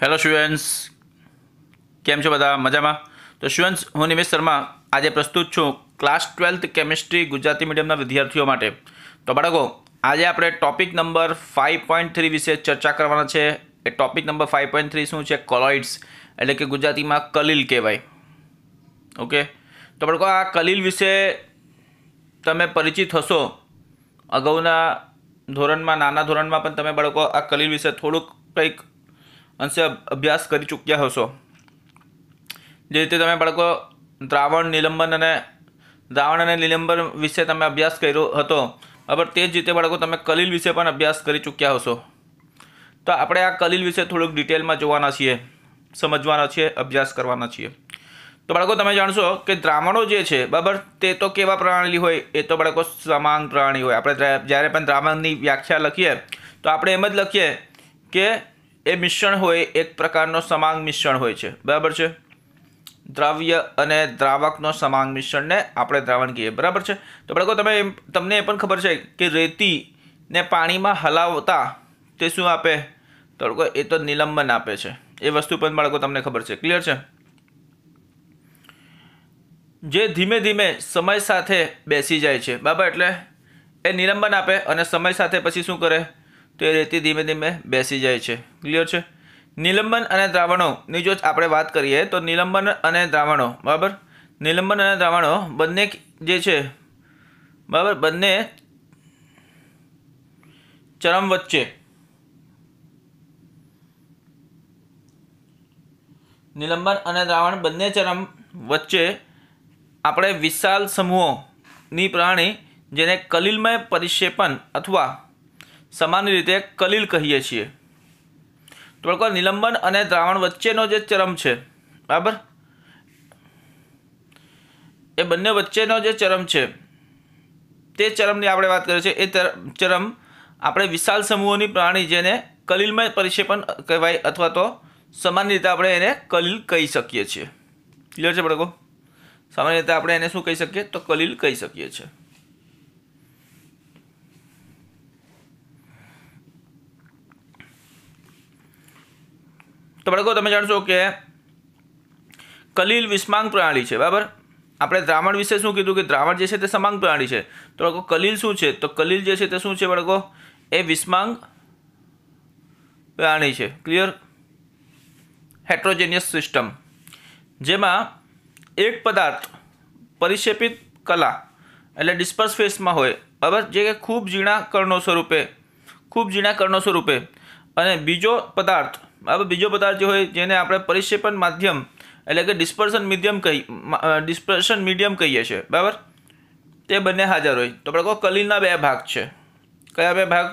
hello students કેમ છો બધા મજામાં તો સ્ટુડન્ટ્સ હું નિમેશ શર્મા આજે પ્રસ્તુત છું ક્લાસ ટ્વેલ્થ કેમિસ્ટ્રી ગુજરાતી મીડિયમના વિદ્યાર્થીઓ માટે તો બાળકો આજે આપણે topic number five point three વિશે ચર્ચા કરવાના છે એ topic number five point three શું છે કોલોઇડ્સ એટલે કે ગુજરાતીમાં કલીલ કહેવાય ઓકે તો બાળકો આ કલીલ વિશે તમે પરિચિત હશો અગાઉના ધોરણમાં નાના ધોરણમાં પણ તમે બાળકો આ કલીલ વિશે થોડુંક કંઈક અંશે અભ્યાસ કરી ચૂક્યા હશો જે રીતે તમે બાળકો દ્રાવણ નિલંબન અને દ્રાવણ અને નિલંબન વિશે તમે અભ્યાસ કર્યો હતો બરાબર તે જ રીતે બાળકો તમે કલીલ વિશે પણ અભ્યાસ કરી ચૂક્યા હશો તો આપણે આ કલીલ વિશે થોડુંક ડિટેલમાં જોવાના છીએ સમજવાના છીએ અભ્યાસ કરવાના છીએ તો બાળકો તમે જાણશો કે દ્રાવણો જે છે બરાબર તે તો કેવા પ્રણાલી હોય એ તો બાળકો સમાન પ્રણાલી હોય આપણે જ્યારે પણ દ્રાવણની વ્યાખ્યા લખીએ તો આપણે એમ જ લખીએ કે એ મિશ્રણ હોય એક પ્રકારનો સમાંગ મિશ્રણ હોય છે બરાબર છે દ્રાવ્ય અને દ્રાવકનો સમાંગ મિશ્રણને આપણે દ્રાવણ કહીએ બરાબર છે તો બાળકો તમે તમને એ પણ ખબર છે કે રેતીને પાણીમાં હલાવતા તે શું આપે તો બાળકો એ તો નિલંબન આપે છે એ વસ્તુ પણ બાળકો તમને ખબર છે ક્લિયર છે જે ધીમે ધીમે સમય સાથે બેસી જાય છે બરાબર એટલે એ નિલંબન આપે અને સમય સાથે પછી શું કરે તો એ રેતી ધીમે ધીમે બેસી જાય છે ક્લિયર છે નિલંબન અને દ્રાવણોની જો આપણે વાત કરીએ તો નિલંબન અને દ્રાવણો બરાબર નિલંબન અને દ્રાવણો બંને જે છે બરાબર બંને ચરમ વચ્ચે નિલંબન અને દ્રાવણ બંને ચરમ વચ્ચે આપણે વિશાલ સમૂહોની પ્રાણી જેને કલિલમય પરિક્ષેપણ અથવા સામાન્ય રીતે કલીલ કહીએ છીએ તો બરાબર નિલંબન અને દ્રાવણ વચ્ચેનો જે ચરમ છે બરાબર એ બંને વચ્ચેનો જે ચરમ છે તે ચરમની આપણે વાત કરીએ છીએ એ ચરમ આપણે વિશાલ સમૂહોની પ્રાણી જેને કલીલમય પરિક્ષેપણ કહેવાય અથવા તો સામાન્ય રીતે આપણે એને કલીલ કહી શકીએ છીએ ક્લિયર છે બળકો સામાન્ય રીતે આપણે એને શું કહી શકીએ તો કલીલ કહી શકીએ છીએ તો બાળકો તમે જાણશો કે કલીલ વિસ્માંગ પ્રણાલી છે બરાબર આપણે દ્રાવણ વિશે શું કીધું કે દ્રાવણ જે છે તે સમાંગ પ્રણાલી છે તો બાળકો કલીલ શું છે તો કલીલ જે છે તે શું છે બાળકો એ વિસ્માંગ પ્રાણી છે ક્લિયર હેટ્રોજેનિયસ સિસ્ટમ જેમાં એક પદાર્થ પરિક્ષેપિત કલા એટલે ડિસ્પર્સ ફેસમાં હોય બરાબર જે કે ખૂબ ઝીણા કરણો સ્વરૂપે ખૂબ ઝીણા કણો સ્વરૂપે અને બીજો પદાર્થ બરાબર બીજો પદાર્થ જે હોય જેને આપણે પરિક્ષેપણ માધ્યમ એટલે કે ડિસ્પર્શન મીડિયમ કહી ડિસ્પર્શન મીડિયમ કહીએ છીએ બરાબર તે બંને હાજર હોય તો આપણે કહો કલીલના બે ભાગ છે કયા બે ભાગ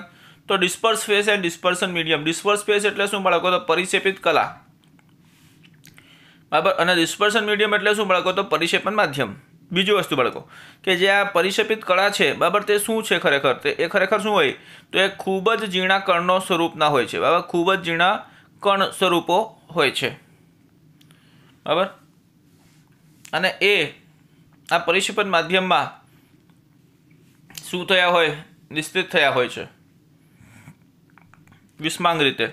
તો disperse phase and dispersion medium disperse phase એટલે શું બાળકો તો પરિક્ષેપિત કલા બરાબર અને ડિસ્પર્શન મીડિયમ એટલે શું બાળકો તો પરિક્ષેપણ માધ્યમ બીજી વસ્તુ બાળકો કે જે આ પરિક્ષેપિત કળા છે બરાબર તે શું છે ખરેખર તે એ ખરેખર શું હોય તો એ ખૂબ જ ઝીણા કણનો સ્વરૂપના હોય છે બરાબર ખૂબ જ ઝીણા કણ સ્વરૂપો હોય છે બરાબર અને એ આ પરિશીપદ માધ્યમમાં શું થયા હોય નિશ્ચિત થયા હોય છે વિસ્માંગ રીતે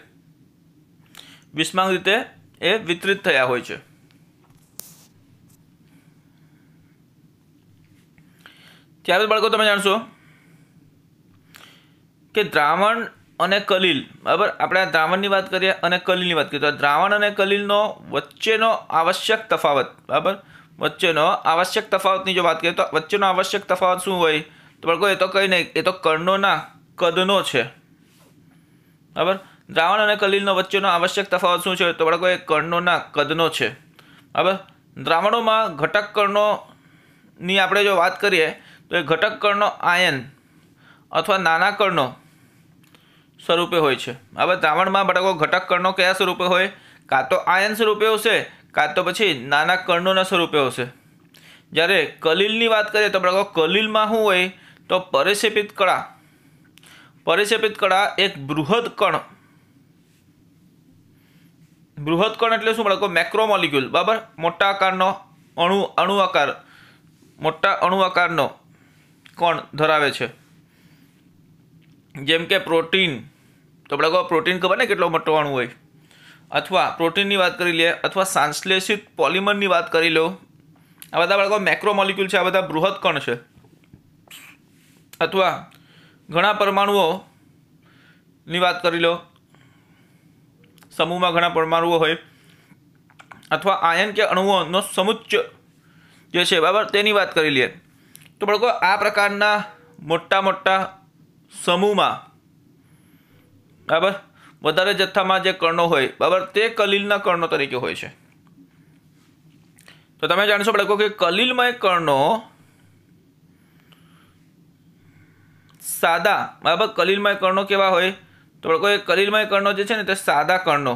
વિસ્માંગ રીતે એ વિતરિત થયા હોય છે ત્યારબાદ બાળકો તમે જાણશો કે દ્રાવણ અને કલીલ બરાબર આપણે આ દ્રાવણની વાત કરીએ અને કલીલની વાત કરીએ તો દ્રાવણ અને કલીલનો વચ્ચેનો આવશ્યક તફાવત બરાબર વચ્ચેનો આવશ્યક તફાવતની જો વાત કરીએ તો વચ્ચેનો આવશ્યક તફાવત શું હોય તો બાળકો એ તો કંઈ નહીં એ તો કણોના કદનો છે બરાબર દ્રાવણ અને કલીલનો વચ્ચેનો આવશ્યક તફાવત શું છે તો બાળકો એ કર્ણોના કદનો છે બરાબર દ્રાવણોમાં ઘટક કર્ણોની આપણે જો વાત કરીએ તો એ ઘટક કણનો આયન અથવા નાના કર્ણો સ્વરૂપે હોય છે હવે દ્રાવણમાં બળકો ઘટક કણનો કયા સ્વરૂપે હોય કાં તો આયન સ્વરૂપે હશે કાં તો પછી નાના કણોના સ્વરૂપે હશે જ્યારે કલીલની વાત કરીએ તો બાળકો કલીલમાં શું હોય તો પરિક્ષેપિત કળા પરિક્ષેપિત કળા એક બૃહદ કણ બૃહદ કણ એટલે શું બળકો મેક્રોમોલિક્યુલ બરાબર મોટા આકારનો અણુ અણુ આકાર મોટા અણુ આકારનો કણ ધરાવે છે જેમ કે પ્રોટીન તો આપણે કહો પ્રોટીન ખબર ને કેટલો મટવાણું હોય અથવા પ્રોટીનની વાત કરી લઈએ અથવા સાંશ્લેષિત પોલિમરની વાત કરી લો આ બધા આપણે મેક્રો મોલિક્યુલ છે આ બધા બૃહદ કણ છે અથવા ઘણા પરમાણુઓની વાત કરી લો સમૂહમાં ઘણા પરમાણુઓ હોય અથવા આયન કે અણુઓનો સમુચ્ચ જે છે બરાબર તેની વાત કરી લઈએ તો બાળકો આ પ્રકારના મોટા મોટા સમૂહમાં બરાબર વધારે જથ્થામાં જે કર્ણો હોય બરાબર તે કલીલના કર્ણો તરીકે હોય છે તો તમે જાણશો બાળકો કે કલીલમય કર્ણો સાદા બરાબર કલીલમય કર્ણો કેવા હોય તો બાળકો એ કલીલમય કર્ણો જે છે ને તે સાદા કર્ણો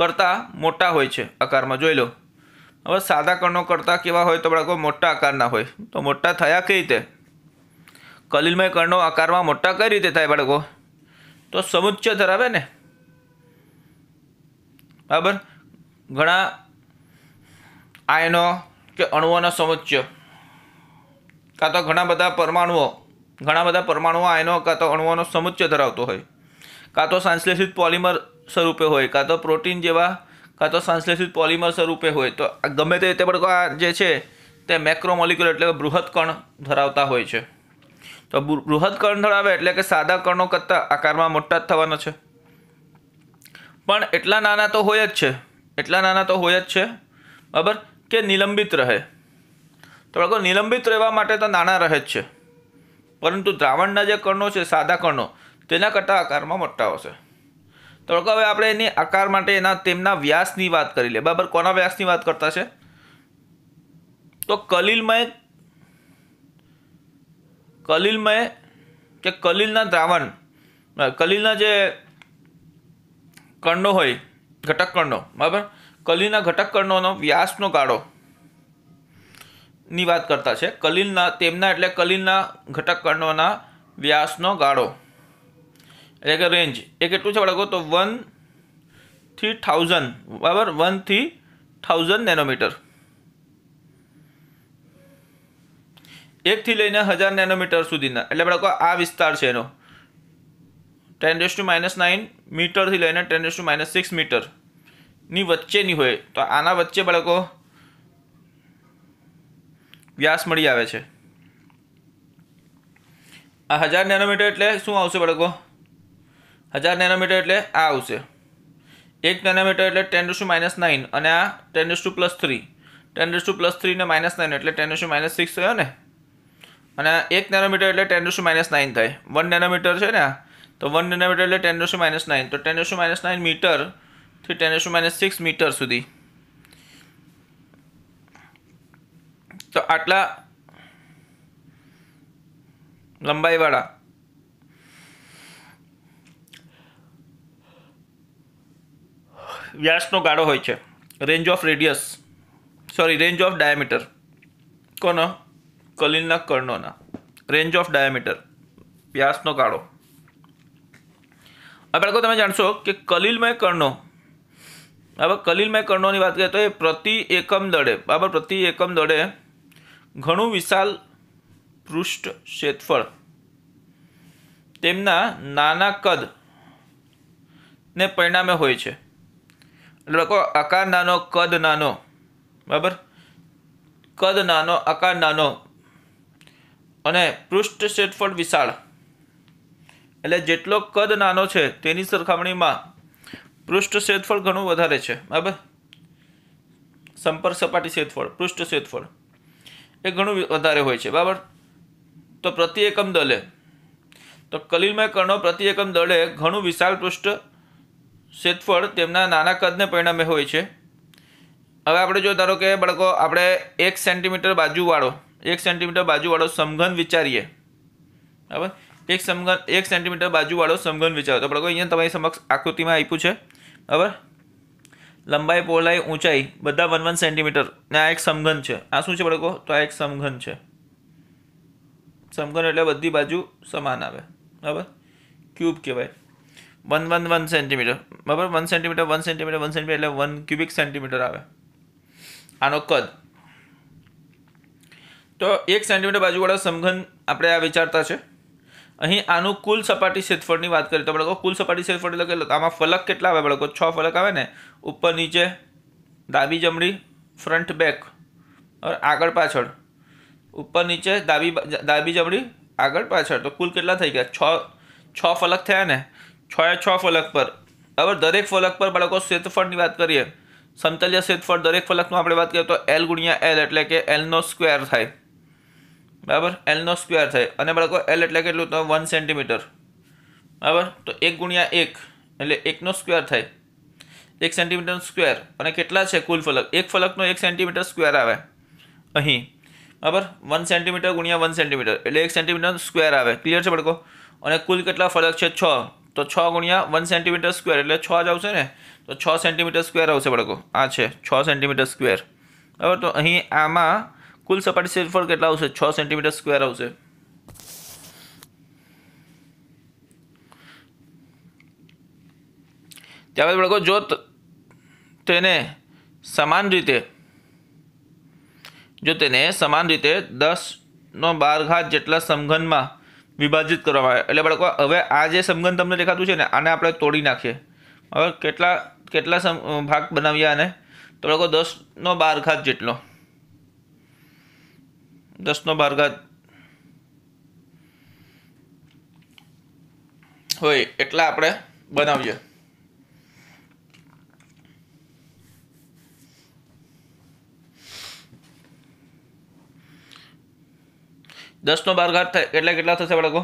કરતાં મોટા હોય છે આકારમાં જોઈ લો હવે સાદા કર્ણો કરતાં કેવા હોય તો બાળકો મોટા આકારના હોય તો મોટા થયા કઈ રીતે કલીલમય કર્ણો આકારમાં મોટા કઈ રીતે થાય બાળકો તો સમુચ્ચય ધરાવે ને બરાબર ઘણા આયનો કે અણુઓનો સમુચ્ચય કાં તો ઘણા બધા પરમાણુઓ ઘણા બધા પરમાણુઓ આયનો કાં તો અણુઓનો સમુચ્ચય ધરાવતો હોય કાં તો સંશ્લેષિત પોલિમર સ્વરૂપે હોય કાં તો પ્રોટીન જેવા કાં તો સંશ્લેષિત પોલિમર સ્વરૂપે હોય તો ગમે તે રીતે પણ જે છે તે મેક્રોમોલિક્યુલ એટલે બૃહદ કણ ધરાવતા હોય છે તો બૃહદ કર્ણ ધરાવે એટલે કે સાદા કર્ણો કરતાં આકારમાં મોટા જ થવાના છે પણ એટલા નાના તો હોય જ છે એટલા નાના તો હોય જ છે બરાબર કે નિલંબિત રહે તો બાળકો નિલંબિત રહેવા માટે તો નાના રહે જ છે પરંતુ દ્રાવણના જે કર્ણો છે સાદા કર્ણો તેના કરતાં આકારમાં મોટા હશે તો બાળકો હવે આપણે એની આકાર માટે એના તેમના વ્યાસની વાત કરી લે બરાબર કોના વ્યાસની વાત કરતા છે તો કલીલમય કલીલમય કે કલીલના દ્રાવણ કલીલના જે કણો હોય ઘટક કણો બરાબર કલીલના ઘટક કણોનો વ્યાસનો ગાળો ની વાત કરતા છે કલીલના તેમના એટલે કલીલના ઘટક કણોના વ્યાસનો ગાળો એટલે કે રેન્જ એ કેટલું છે બાળકો તો વનથી થાઉઝન્ડ બરાબર વનથી થાઉઝન્ડ નેનોમીટર એકથી લઈને હજાર નેનોમીટર સુધીના એટલે બાળકો આ વિસ્તાર છે એનો ten raise to minus nine મીટરથી લઈને ten raise to minus six મીટરની વચ્ચેની હોય તો આના વચ્ચે બાળકો વ્યાસ મળી આવે છે આ હજાર નેનોમીટર એટલે શું આવશે બાળકો હજાર નેનોમીટર એટલે આ આવશે એક નેનોમીટર એટલે ટેન ટુ માઇનસ નાઇન અને આ ten to plus three ten to plus three ને માઇનસ નાઇન એટલે ટેન ટુ માઇનસ સિક્સ થયો ને અને એક નેનોમીટર એટલે ટેન ટુ માઇનસ નાઇન થાય વન નેનોમીટર છે ને તો વન નેનોમીટર એટલે ટેન ટુ માઇનસ નાઇન તો ટેન ટુ માઇનસ નાઇન મીટરથી ten to minus six metre સુધી તો આટલા લંબાઈવાળા વ્યાસનો ગાળો હોય છે range of radius sorry range of diameter કોનો કલીલના કર્ણોના રેન્જ ઓફ ડાયામીટર વ્યાસનો ગાળો હવે બાળકો તમે જાણશો કે કલીલમય કર્ણો હવે કલીલમય કર્ણોની વાત કરીએ તો એ પ્રતિ એકમ દળે બરાબર પ્રતિ એકમ દળે ઘણું વિશાલ પૃષ્ઠ ક્ષેત્રફળ તેમના નાના કદ ને પરિણામે હોય છે એટલે લોકો આકાર નાનો કદ નાનો બરાબર કદ નાનો આકાર નાનો અને પૃષ્ઠ ક્ષેત્રફળ વિશાળ એટલે જેટલો કદ નાનો છે તેની સરખામણીમાં પૃષ્ઠ ક્ષેત્રફળ ઘણું વધારે છે બરાબર સંપર્ક સપાટી ક્ષેત્રફળ પૃષ્ઠ ક્ષેત્રફળ એ ઘણું વધારે હોય છે બરાબર તો પ્રતિ એકમ દળે તો કલિલમય કણો પ્રતિ એકમ દળે ઘણું વિશાળ પૃષ્ઠ ક્ષેત્રફળ તેમના નાના કદને પરિણામે હોય છે હવે આપણે જો ધારો કે બળકો આપણે એક સેન્ટીમીટર બાજુવાળો એક સેન્ટીમીટર બાજુવાળો સમઘન વિચારીએ બરાબર એક સમઘન એક સેન્ટીમીટર બાજુવાળો સમઘન વિચારો તો આપણે અહીંયા તમારી સમક્ષ આકૃતિમાં આપ્યું છે બરાબર લંબાઈ પહોળાઈ ઊંચાઈ બધા વન વન સેન્ટીમીટર ને આ એક સમઘન છે આ શું છે બાળકો તો આ એક સમઘન છે સમઘન એટલે બધી બાજુ સમાન આવે બરાબર ક્યુબ કહેવાય વન વન વન સેન્ટીમીટર બરાબર one centimetre one centimetre one centimetre એટલે વન ક્યુબિક સેન્ટીમીટર આવે આનો કદ તો એક સેન્ટીમીટર બાજુવાળો સમઘન આપણે આ વિચારતા છે અહીં આનું કુલ સપાટી ક્ષેત્રફળની વાત કરીએ તો બાળકો કુલ સપાટી ક્ષેત્રફળ એટલે કે આમાં ફલક કેટલા આવે બાળકો છ ફલક આવે ને ઉપર નીચે ડાબી જમણી ફ્રન્ટ બેક આગળ પાછળ ઉપર નીચે ડાબી ડાબી જમણી આગળ પાછળ તો કુલ કેટલા થઈ ગયા છ છ ફલક થયા ને છ છ ફલક પર બરાબર દરેક ફલક પર બાળકો ક્ષેત્રફળની વાત કરીએ સમતલ્ય ક્ષેત્રફળ દરેક ફલકનું આપણે વાત કરીએ તો એલ ગુણ્યા એલ એટલે કે એલનો સ્ક્વેર થાય બરાબર એલનો સ્ક્વેર થાય અને બાળકો એલ એટલે કેટલું તો વન સેન્ટીમીટર બરાબર તો એક ગુણ્યા એક એટલે એકનો સ્ક્વેર થાય એક સેન્ટીમીટરનો સ્ક્વેર અને કેટલા છે કુલ ફલક એક ફલકનો એક સેન્ટીમીટર સ્ક્વેર આવે અહીં બરાબર વન સેન્ટીમીટર ગુણ્યા વન સેન્ટીમીટર એટલે એક સેન્ટીમીટર સ્ક્વેર આવે ક્લિયર છે બાળકો અને કુલ કેટલા ફલક છે છ તો છ ગુણ્યા વન સેન્ટીમીટર સ્ક્વેર એટલે છ જ આવશે ને તો છ સેન્ટીમીટર સ્ક્વેર આવશે બાળકો આ છે છ સેન્ટીમીટર સ્ક્વેર બરાબર તો અહીં આમાં કુલ સપાટી ક્ષેત્રફળ કેટલા આવશે છ સેન્ટીમીટર સ્ક્વેર આવશે ત્યારબાદ બાળકો જો તેને સમાન રીતે જો તેને સમાન રીતે દસનો બાર ઘાત જેટલા સમઘનમાં વિભાજિત કરવામાં આવે એટલે બાળકો હવે આ જે સમઘન તમને દેખાતું છે ને આને આપણે તોડી નાખીએ હવે કેટલા કેટલા ભાગ બનાવ્યા આને તો બાળકો દસનો બાર ઘાત જેટલો દસનો બારઘાત હોય એટલા આપણે બનાવીએ દસનો બારઘાત થાય એટલે કેટલા થશે બાળકો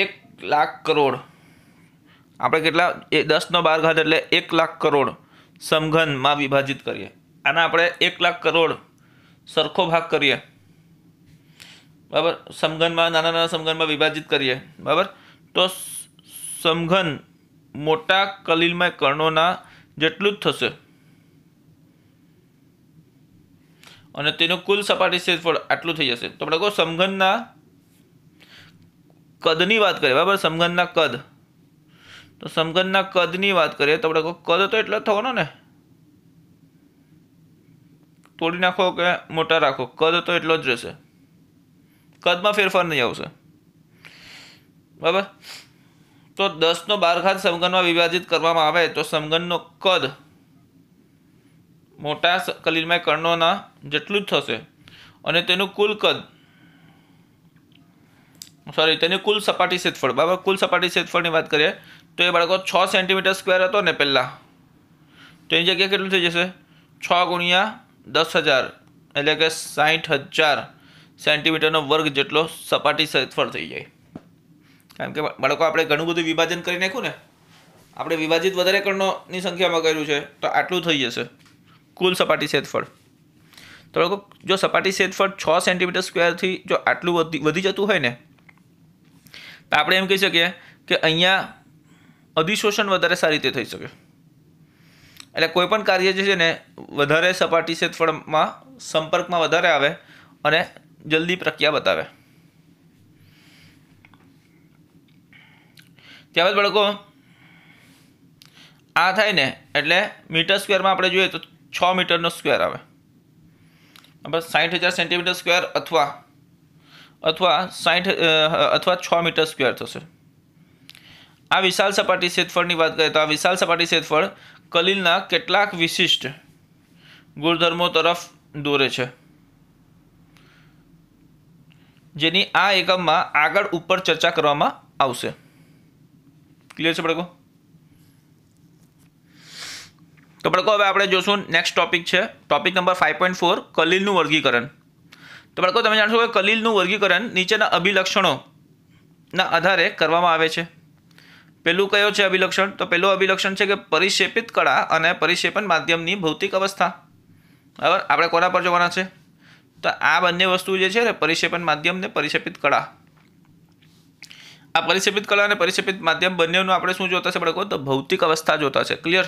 એક લાખ કરોડ આપણે કેટલા એ દસનો બારઘાત એટલે એક લાખ કરોડ સમઘનમાં વિભાજિત કરીએ આના આપણે એક લાખ કરોડ સરખો ભાગ કરીએ બરાબર સમઘનમાં નાના નાના સમઘનમાં વિભાજિત કરીએ બરાબર તો સમઘન મોટા કલીલમય કર્ણોના જેટલું જ થશે અને તેનું કુલ સપાટી ક્ષેત્રફળ આટલું થઈ જશે તો આપણે કહો સમઘનના કદની વાત કરીએ બરાબર સમઘનના કદ તો સમઘનના કદની વાત કરીએ તો આપણે કહો કદ તો એટલો જ થવાનો ને તોડી નાખો કે મોટા રાખો કદ તો એટલો જ રહેશે કદમાં ફેરફાર નહીં આવશે બરાબર તો દસનો બારઘાત સમગનમાં વિભાજિત કરવામાં આવે તો સમગનનો કદ મોટા કલીલમય કર્ણોના જેટલું જ થશે અને તેનું કુલ કદ સોરી તેની કુલ સપાટી ક્ષેત્રફળ બરાબર કુલ સપાટી ક્ષેત્રફળની વાત કરીએ તો એ બાળકો છ સેન્ટીમીટર સ્ક્વેર હતો ને પહેલાં તો એની જગ્યાએ કેટલું થઈ જશે છ ગુણ્યા દસ હજાર એટલે કે સાઠ હજાર સેન્ટીમીટરનો વર્ગ જેટલો સપાટી ક્ષેત્રફળ થઈ જાય કારણ કે બાળકો આપણે ઘણું બધું વિભાજન કરી નાખ્યું ને આપણે વિભાજિત વધારે કણોની સંખ્યામાં કર્યું છે તો આટલું થઈ જશે કુલ સપાટી ક્ષેત્રફળ તો લોકો જો સપાટી ક્ષેત્રફળ છ સેન્ટીમીટર સ્ક્વેરથી જો આટલું વધી વધી જતું હોય ને તો આપણે એમ કહી શકીએ કે અહીંયા અધિશોષણ વધારે સારી રીતે થઈ શકે એટલે કોઈ પણ કાર્ય જે છે ને વધારે સપાટી ક્ષેત્રફળમાં સંપર્કમાં વધારે આવે અને જલ્દી પ્રક્રિયા બતાવે ત્યારબાદ બાળકો આ થાય ને એટલે મીટર સ્ક્વેરમાં આપણે જોઈએ તો છ મીટરનો સ્ક્વેર આવે બરાબર સાઠ હજાર સેન્ટીમીટર સ્ક્વેર અથવા અથવા સાઠ અથવા છ મીટર સ્ક્વેર થશે આ વિશાળ સપાટી ક્ષેત્રફળની વાત કરીએ તો આ વિશાળ સપાટી ક્ષેત્રફળ કલીલના કેટલાક વિશિષ્ટ ગુણધર્મો તરફ દોરે છે જેની આ એકમમાં આગળ ઉપર ચર્ચા કરવામાં આવશે ક્લિયર છે બળકો તો બળકો હવે આપણે જોશું નેક્સ્ટ ટોપિક છે topic number five point four કલીલનું વર્ગીકરણ તો બળકો તમે જાણશો કે કલીલનું વર્ગીકરણ નીચેના અભિલક્ષણોના આધારે કરવામાં આવે છે પેલું કયો છે અભિલક્ષણ તો પહેલું અભિલક્ષણ છે કે પરિક્ષેપિત કળા અને પરિક્ષેપણ માધ્યમની ભૌતિક અવસ્થા બરાબર આપણે કોના પર જોવાના છે તો આ બંને વસ્તુ જે છે ને પરિક્ષેપણ માધ્યમ ને પરિક્ષેપિત કળા આ પરિક્ષેપિત કળા અને પરિક્ષેપિત માધ્યમ બંનેનું આપણે શું જોતા છે આપણે તો ભૌતિક અવસ્થા જોતા છે ક્લિયર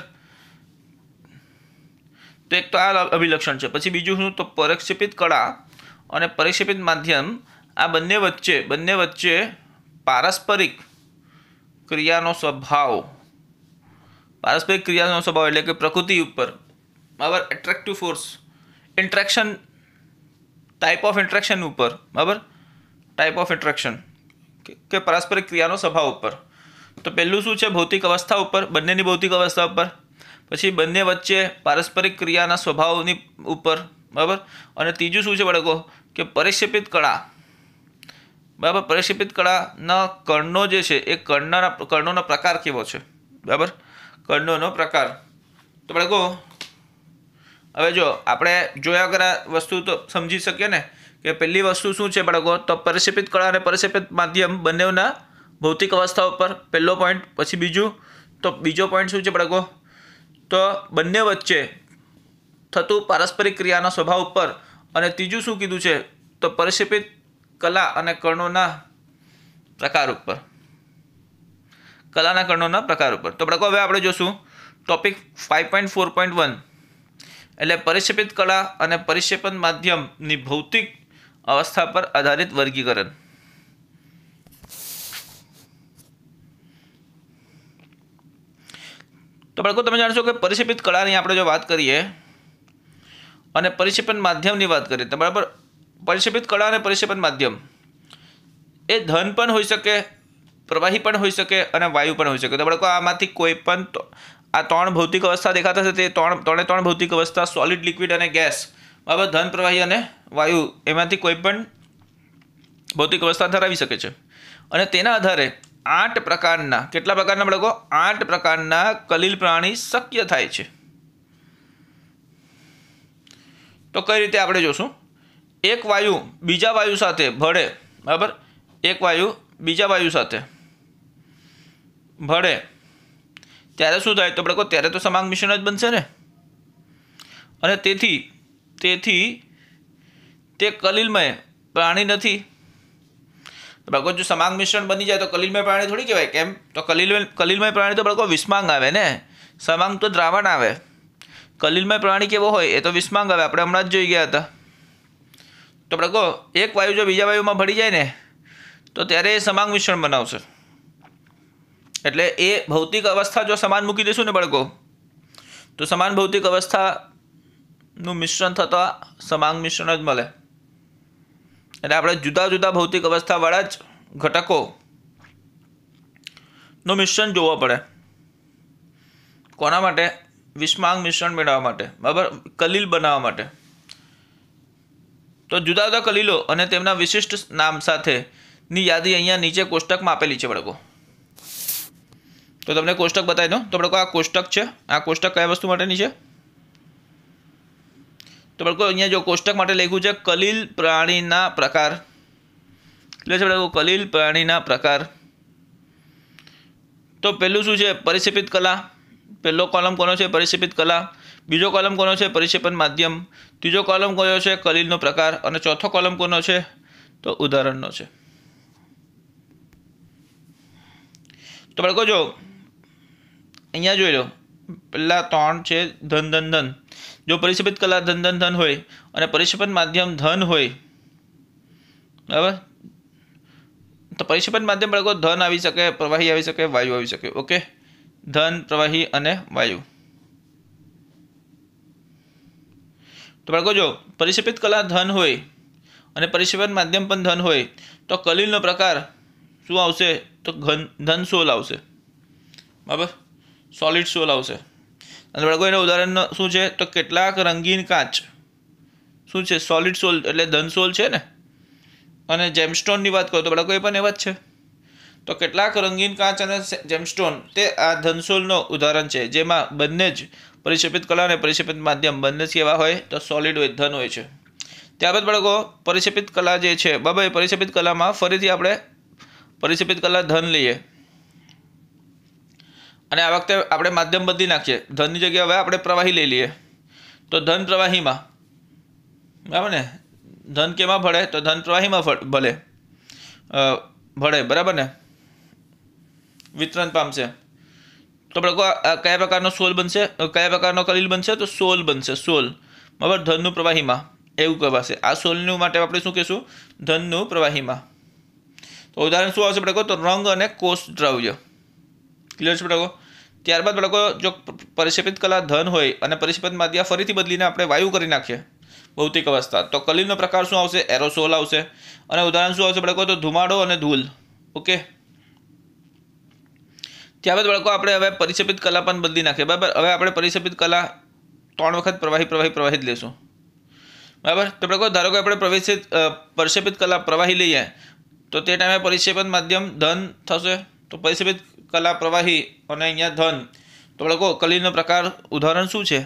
તો એક તો આ અભિલક્ષણ છે પછી બીજું શું તો પરિક્ષેપિત કળા અને પરિક્ષેપિત માધ્યમ આ બંને વચ્ચે બંને વચ્ચે પારસ્પરિક ક્રિયાનો સ્વભાવ પારસ્પરિક ક્રિયાનો સ્વભાવ એટલે કે પ્રકૃતિ ઉપર બરાબર attractive force interaction type of interaction ઉપર બરાબર ટાઈપ ઓફ ઇન્ટ્રેક્શન કે પારસ્પરિક ક્રિયાનો સ્વભાવ ઉપર તો પહેલું શું છે ભૌતિક અવસ્થા ઉપર બંનેની ભૌતિક અવસ્થા ઉપર પછી બંને વચ્ચે પારસ્પરિક ક્રિયાના સ્વભાવની ઉપર બરાબર અને ત્રીજું શું છે બાળકો કે પરિક્ષેપિત કળા બરાબર પરિક્ષેપિત કળાના કર્ણો જે છે એ કર્ણના કર્ણોનો પ્રકાર કેવો છે બરાબર કર્ણોનો પ્રકાર તો આપણે કહો હવે જો આપણે જોયા વગર વસ્તુ તો સમજી શકીએ ને કે પહેલી વસ્તુ શું છે બાળકો તો પરિક્ષેપિત કળા અને પરિક્ષેપિત માધ્યમ બંનેના ભૌતિક અવસ્થા ઉપર પહેલો પોઈન્ટ પછી બીજું તો બીજો પોઈન્ટ શું છે બાળકો તો બંને વચ્ચે થતું પારસ્પરિક ક્રિયાના સ્વભાવ ઉપર અને ત્રીજું શું કીધું છે તો પરિક્ષેપિત કલા અને કણોના પ્રકાર ઉપર કલાના કણોના પ્રકાર ઉપર તો બાળકો હવે આપણે જોશું topic five point four point one એટલે પરિક્ષેપિત કળા અને પરિક્ષેપણ માધ્યમની ભૌતિક અવસ્થા પર આધારિત વર્ગીકરણ તો બાળકો તમે જાણશો કે પરિક્ષેપિત કળાની આપણે જો વાત કરીએ અને પરિક્ષેપણ માધ્યમની વાત કરીએ તો બરાબર પરિક્ષેપિત કળા અને પરિક્ષેપણ માધ્યમ એ ધન પણ હોઈ શકે પ્રવાહી પણ હોઈ શકે અને વાયુ પણ હોઈ શકે તો આપણે આમાંથી કોઈ પણ આ ત્રણ ભૌતિક અવસ્થા દેખાતા હશે તે ત્રણ ત્રણે ત્રણ ભૌતિક અવસ્થા સોલિડ લિક્વિડ અને ગેસ બાબત ધન પ્રવાહી અને વાયુ એમાંથી કોઈ પણ ભૌતિક અવસ્થા ધરાવી શકે છે અને તેના આધારે આઠ પ્રકારના કેટલા પ્રકારના બળકો આઠ પ્રકારના કલીલ પ્રાણી શક્ય થાય છે તો કઈ રીતે આપણે જોશું એક વાયુ બીજા વાયુ સાથે ભળે બરાબર એક વાયુ બીજા વાયુ સાથે ભળે ત્યારે શું થાય તો આપણે કહો ત્યારે તો સમાંગ મિશ્રણ જ બનશે ને અને તેથી તેથી તે કલિલમય પ્રાણી નથી બળકો જો સમાંગ મિશ્રણ બની જાય તો કલિલમય પ્રાણી થોડી કહેવાય કેમ તો કલિલમય કલિલમય પ્રાણી તો બળકો વિસ્માંગ આવે ને સમાંગ તો દ્રાવણ આવે કલિલમય પ્રાણી કેવો હોય એ તો વિસ્માંગ આવે આપણે હમણાં જ જોઈ ગયા હતા તો પ્રકો એક વાયુ જો બીજા વાયુમાં ભળી જાય ને તો ત્યારે એ સમાંગ મિશ્રણ બનાવશે એટલે એ ભૌતિક અવસ્થા જો સમાન મૂકી દઈશું ને બળકો તો સમાન ભૌતિક અવસ્થાનું મિશ્રણ થતાં સમાંગ મિશ્રણ જ મળે એટલે આપણે જુદા જુદા ભૌતિક અવસ્થાવાળા જ ઘટકોનું મિશ્રણ જોવા પડે કોના માટે વિસ્માંગ મિશ્રણ મેળવવા માટે બરાબર કલીલ બનાવવા માટે તો જુદા જુદા કલીલો અને તેમના વિશિષ્ટ નામ સાથેની યાદી અહીંયા નીચે કોષ્ટકમાં આપેલી છે બળકો તો તમને કોષ્ટક બતાવી દઉં તો બાળકો આ કોષ્ટક છે આ કોષ્ટક કયા વસ્તુ માટેની છે તો બાળકો અહીંયા જો કોષ્ટક માટે લખ્યું છે કલીલ પ્રાણીના પ્રકાર એટલે છે બાળકો કલીલ પ્રાણીના પ્રકાર તો પહેલું શું છે પરિક્ષેપિત કલા પહેલો કોલમ કોનો છે પરિક્ષેપિત કલા બીજો કોલમ કોનો છે પરિક્ષેપણ માધ્યમ ત્રીજો કોલમ કયો છે કલીલનો પ્રકાર અને ચોથો કોલમ કોનો છે તો ઉદાહરણનો છે તો બાળકો જો અહીંયા જોઈ લો પહેલાં ત્રણ છે ધન ધન ધન જો પરિક્ષેપિત કલા ધન ધન ધન હોય અને પરિક્ષેપણ માધ્યમ ધન હોય બરાબર તો પરિક્ષેપણ માધ્યમ બાળકો ધન આવી શકે પ્રવાહી આવી શકે વાયુ આવી શકે ઓકે ધન પ્રવાહી અને વાયુ તો બાળકો જો પરિષેપિત કલા ધન હોય અને પરિક્ષેપિત માધ્યમ પણ ધન હોય તો કલીલનો પ્રકાર શું આવશે તો ઘન ધન સોલ આવશે બરાબર સોલિડ સોલ આવશે અને બાળકો એના ઉદાહરણ શું છે તો કેટલાક રંગીન કાચ શું છે સોલિડ સોલ એટલે ધન સોલ છે ને અને જેમસ્ટોનની વાત કરો તો બાળકો એ પણ એવા જ છે તો કેટલાક રંગીન કાચ અને જેમસ્ટોન તે આ ધનસોલનો ઉદાહરણ છે જેમાં બંને જ પરિક્ષેપિત કલા અને પરિક્ષેપિત માધ્યમ બંને કેવા હોય તો સોલિડ હોય ધન હોય છે ત્યારબાદ બાળકો પરિક્ષેપિત કલા જે છે બાબા એ પરિક્ષેપિત કલામાં ફરીથી આપણે પરિક્ષેપિત કલા ધન લઈએ અને આ વખતે આપણે માધ્યમ બદલી નાખીએ ધનની જગ્યાએ હવે આપણે પ્રવાહી લઈ લઈએ તો ધન પ્રવાહીમાં બરાબર ને ધન કેમાં ભળે તો ધન પ્રવાહીમાં ભલે ભળે બરાબર ને વિતરણ પામશે તો બાળકો કયા પ્રકારનો સોલ બનશે કયા પ્રકારનો કલીલ બનશે તો સોલ બનશે સોલ બરાબર ધનનું પ્રવાહીમાં એવું કહેવાશે આ સોલનું માટે આપણે શું કહીશું ધનનું પ્રવાહીમાં તો ઉદાહરણ શું આવશે બાળકો તો રંગ અને કોષ દ્રવ્ય ક્લિયર છે બાળકો ત્યારબાદ બાળકો જો પરિષેપિત કલા ધન હોય અને પરિક્ષેપિત માધ્યા ફરીથી બદલીને આપણે વાયુ કરી નાખીએ ભૌતિક અવસ્થા તો કલીલનો પ્રકાર શું આવશે એરોસોલ આવશે અને ઉદાહરણ શું આવશે બાળકો તો ધુમાડો અને ધૂલ ઓકે ત્યારબાદ બાળકો આપણે હવે પરિસંપિત કલા પણ બદલી નાખીએ બરાબર હવે આપણે પરિસંપિત કલા ત્રણ વખત પ્રવાહી પ્રવાહી પ્રવાહી જ લેશું બરાબર તો બાળકો ધારો કે આપણે પ્રવેશિત પરિસંપિત કલા પ્રવાહી લઈએ તો તે ટાઈમે પરિસંપિત માધ્યમ ધન થશે તો પરિસંપિત કલા પ્રવાહી અને અહીંયા ધન તો બાળકો કલીનો પ્રકાર ઉદાહરણ શું છે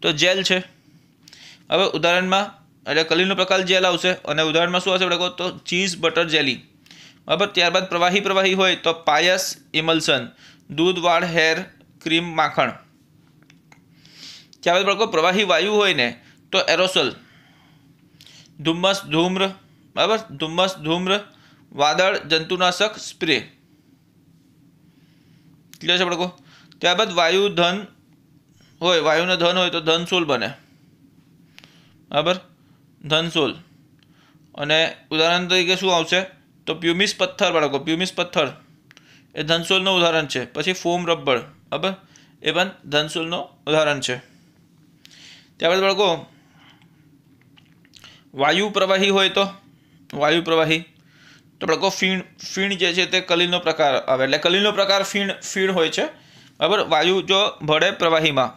તો જેલ છે હવે ઉદાહરણમાં એટલે કલીનો પ્રકાર જેલ આવશે અને ઉદાહરણમાં શું આવશે બાળકો તો ચીઝ બટર જેલી બરાબર ત્યારબાદ પ્રવાહી પ્રવાહી હોય તો પાયસ ઇમલ્સન દૂધ વાળ હેર ક્રીમ માખણ ત્યારબાદ બાળકો પ્રવાહી વાયુ હોય ને તો એરોસોલ ધુમ્મસ ધૂમ્ર બરાબર ધુમ્મસ ધૂમ્ર વાદળ જંતુનાશક સ્પ્રે ક્લિયર છે બાળકો ત્યારબાદ વાયુ ધન હોય વાયુને ધન હોય તો ધનસોલ બને બરાબર ધનસોલ અને ઉદાહરણ તરીકે શું આવશે તો પ્યુમિસ પથ્થર બાળકો પ્યુમિસ પથ્થર એ ધનસોલનું ઉદાહરણ છે પછી ફોમ રબર બરાબર એ પણ ધનસોલનું ઉદાહરણ છે ત્યારબાદ બાળકો વાયુ પ્રવાહી હોય તો વાયુ પ્રવાહી તો બાળકો ફીણ ફીણ જે છે તે કલીલનો પ્રકાર આવે એટલે કલીલનો પ્રકાર ફીણ ફીણ હોય છે બરાબર વાયુ જો ભળે પ્રવાહીમાં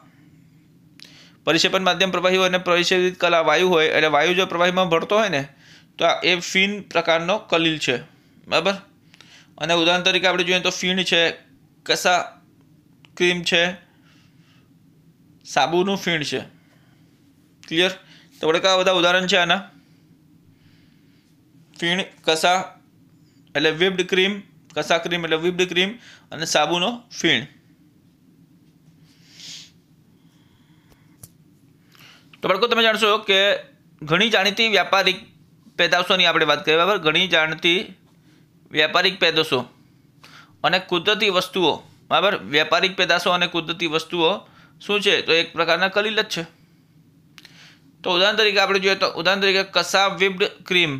પરિક્ષેપણ માધ્યમ પ્રવાહી હોય અને પરિક્ષેપિત કલા વાયુ હોય એટલે વાયુ જો પ્રવાહીમાં ભળતો હોય ને તો આ એ ફિન પ્રકારનો કલીલ છે બરાબર અને ઉદાહરણ તરીકે આપણે જોઈએ તો ફીણ છે કસા ક્રીમ છે સાબુનું ફીણ છે ક્લિયર તો આપણે કયા બધા ઉદાહરણ છે આના ફીણ કસા એટલે વિપ્ડ ક્રીમ કસા ક્રીમ એટલે વિપ્ડ ક્રીમ અને સાબુનો ફીણ તો બાળકો તમે જાણશો કે ઘણી જાણીતી વ્યાપારી પેદાશોની આપણે વાત કરીએ બરાબર ઘણી જાણતી વ્યાપારિક પેદાશો અને કુદરતી વસ્તુઓ બરાબર વ્યાપારિક પેદાશો અને કુદરતી વસ્તુઓ શું છે તો એક પ્રકારના કલીલ જ છે તો ઉદાહરણ તરીકે આપણે જોઈએ તો ઉદાહરણ તરીકે કસાબ વિપ્ડ ક્રીમ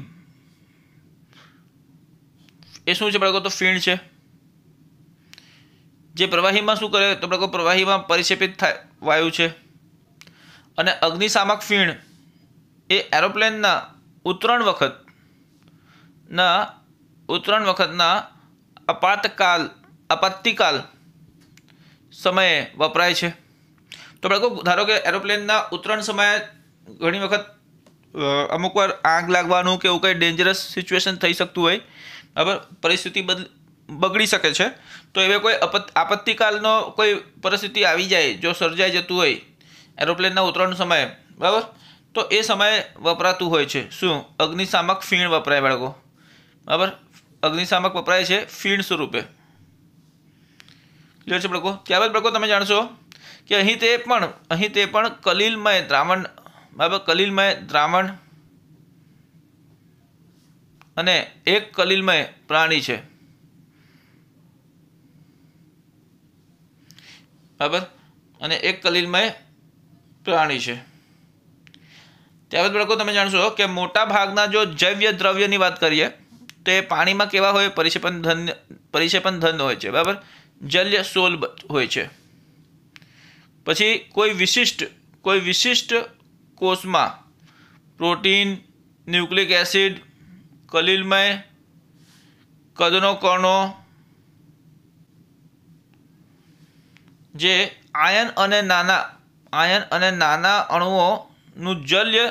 એ શું છે બાળકો તો ફીણ છે જે પ્રવાહીમાં શું કરે તો બાળકો પ્રવાહીમાં પરિક્ષેપિત થાય વાયુ છે અને અગ્નિશામક ફીણ એ એરોપ્લેનના ઉત્તરાયણ વખતના ઉત્તરાયણ વખતના અપાતકાલ આપત્તિકાલ સમયે વપરાય છે તો બાળકો ધારો કે એરોપ્લેનના ઉત્તરણ સમયે ઘણી વખત અમુક વાર આગ લાગવાનું કે એવું કંઈ ડેન્જરસ સિચ્યુએશન થઈ શકતું હોય બરાબર પરિસ્થિતિ બદલ બગડી શકે છે તો એવે કોઈ આપત્તિકાલનો કોઈ પરિસ્થિતિ આવી જાય જો સર્જાઈ જતું હોય એરોપ્લેનના ઉત્તરણ સમયે બરાબર તો એ સમયે વપરાતું હોય છે શું અગ્નિશામક ફીણ વપરાય બાળકો બરાબર અગ્નિશામક વપરાય છે ફીણ સ્વરૂપે ક્લિયર છે બાળકો ત્યારબાદ બાળકો તમે જાણશો કે અહીં તે પણ અહીં તે પણ કલીલમય દ્રાવણ બરાબર કલીલમય દ્રાવણ અને એક કલીલમય પ્રાણી છે બરાબર અને એક કલીલમય પ્રાણી છે ત્યારબાદ બાળકો તમે જાણશો કે મોટા ભાગના જો જૈવ્ય દ્રવ્યની વાત કરીએ તો એ પાણીમાં કેવા હોય પરિક્ષેપણ ધન પરિક્ષેપણ ધન હોય છે બરાબર જલ્ય સોલ હોય છે પછી કોઈ વિશિષ્ટ કોઈ વિશિષ્ટ કોષમાં પ્રોટીન ન્યુક્લિક એસિડ કલીલમય કદનો કણો જે આયન અને નાના આયન અને નાના અણુઓ નું જલ્ય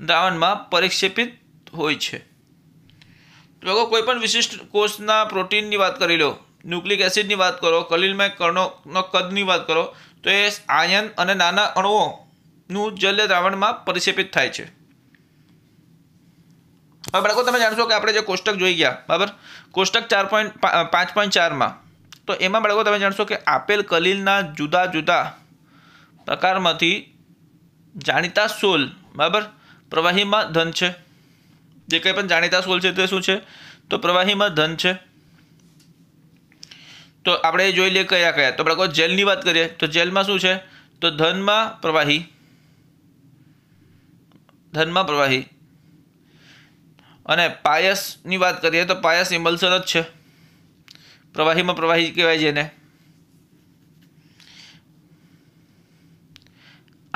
દ્રાવણમાં પરિક્ષેપિત હોય છે લોકો કોઈપણ વિશિષ્ટ કોષના પ્રોટીનની વાત કરી લો ન્યુક્લિક એસિડની વાત કરો કલીલમય કણોનો કદની વાત કરો તો એ આયન અને નાના અણુઓનું જલ્ય દ્રાવણમાં પરિક્ષેપિત થાય છે હવે બાળકો તમે જાણશો કે આપણે જે કોષ્ટક જોઈ ગયા બરાબર કોષ્ટક ચાર પોઈન્ટ પાંચ પોઈન્ટ ચારમાં તો એમાં બાળકો તમે જાણશો કે આપેલ કલીલના જુદા જુદા પ્રકારમાંથી જાણીતા સોલ બરાબર પ્રવાહીમાં ધન છે જે કંઈ પણ જાણીતા સોલ છે તે શું છે તો પ્રવાહીમાં ધન છે તો આપણે જોઈ લઈએ કયા કયા તો આપણે કહો જેલની વાત કરીએ તો જેલમાં શું છે તો ધનમાં પ્રવાહી ધનમાં પ્રવાહી અને પાયસની વાત કરીએ તો પાયસ ઇમલ્સન જ છે પ્રવાહીમાં પ્રવાહી કહેવાય જેને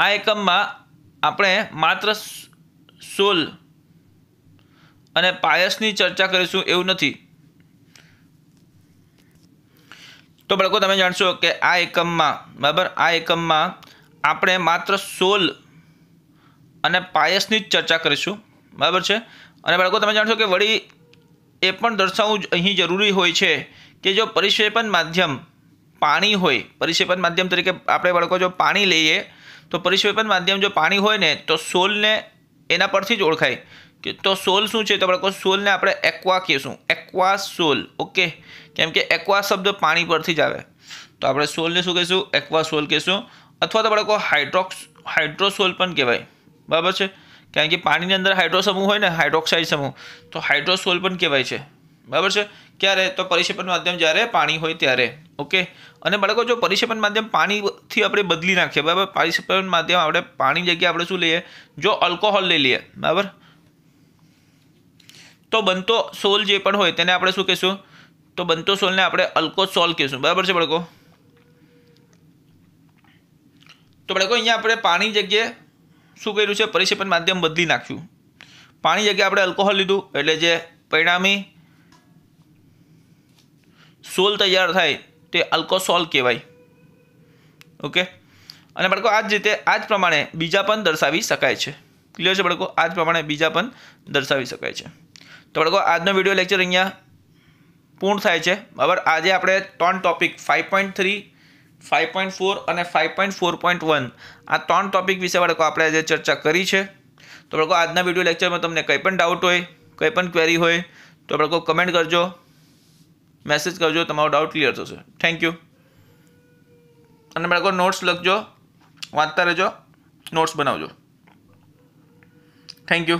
આ એકમમાં આપણે માત્ર સોલ અને પાયસની ચર્ચા કરીશું એવું નથી તો બળકો તમે જાણશો કે આ એકમમાં બરાબર આ એકમમાં આપણે માત્ર સોલ અને પાયસની જ ચર્ચા કરીશું બરાબર છે અને બાળકો તમે જાણશો કે વળી એ પણ દર્શાવવું અહીં જરૂરી હોય છે કે જો પરિક્ષેપણ માધ્યમ પાણી હોય પરિષેપન માધ્યમ તરીકે આપણે બાળકો જો પાણી લઈએ તો પરિશ્વેપન માધ્યમ જો પાણી હોય ને તો સોલને એના પરથી જ ઓળખાય કે તો સોલ શું છે તો આપણે કહો સોલને આપણે એક્વા કહીશું એક્વા સોલ ઓકે કેમ કે એક્વા શબ્દ પાણી પરથી જ આવે તો આપણે સોલને શું કહીશું એક્વા સોલ કહીશું અથવા તો આપણે કહો હાઇડ્રોક્સ હાઇડ્રોસોલ પણ કહેવાય બરાબર છે કારણ કે પાણીની અંદર હાઇડ્રો સમૂહ હોય ને હાઇડ્રોક્સાઇડ સમૂહ તો હાઇડ્રોસોલ પણ કહેવાય છે બરાબર છે ક્યારે તો પરિક્ષેપણ માધ્યમ જ્યારે પાણી હોય ત્યારે ઓકે અને બાળકો જો પરિષેપન માધ્યમ પાણીથી આપણે બદલી નાખીએ બરાબર પરિસેપન માધ્યમ આપણે પાણી જગ્યાએ આપણે શું લઈએ જો અલ્કોહોલ લઈ લઈએ બરાબર તો બનતો સોલ જે પણ હોય તેને આપણે શું કહીશું તો બનતો સોલને આપણે અલ્કોસોલ કહીશું બરાબર છે બાળકો તો બાળકો અહીંયા આપણે પાણી જગ્યાએ શું કર્યું છે પરિસેપન માધ્યમ બદલી નાખ્યું પાણી જગ્યાએ આપણે અલ્કોહોલ લીધું એટલે જે પરિણામી સોલ તૈયાર થાય તે આલ્કોસોલ કહેવાય ઓકે અને બાળકો આ જ રીતે આ જ પ્રમાણે બીજા પણ દર્શાવી શકાય છે ક્લિયર છે બાળકો આ જ પ્રમાણે બીજા પણ દર્શાવી શકાય છે તો બાળકો આજનો વિડીયો લેક્ચર અહીંયા પૂર્ણ થાય છે બરાબર આજે આપણે ત્રણ topic five point three five point four અને five point four point one આ ત્રણ ટોપિક વિશે બાળકો આપણે આજે ચર્ચા કરી છે તો બાળકો આજના વિડીયો લેક્ચરમાં તમને કંઈ પણ ડાઉટ હોય કંઈ પણ ક્વેરી હોય તો બાળકો કમેન્ટ કરજો મેસેજ કરજો તમારો ડાઉટ ક્લિયર થશે થેન્ક યુ અને બાળકો નોટ્સ લખજો વાંચતા રહેજો નોટ્સ બનાવજો થેન્ક યુ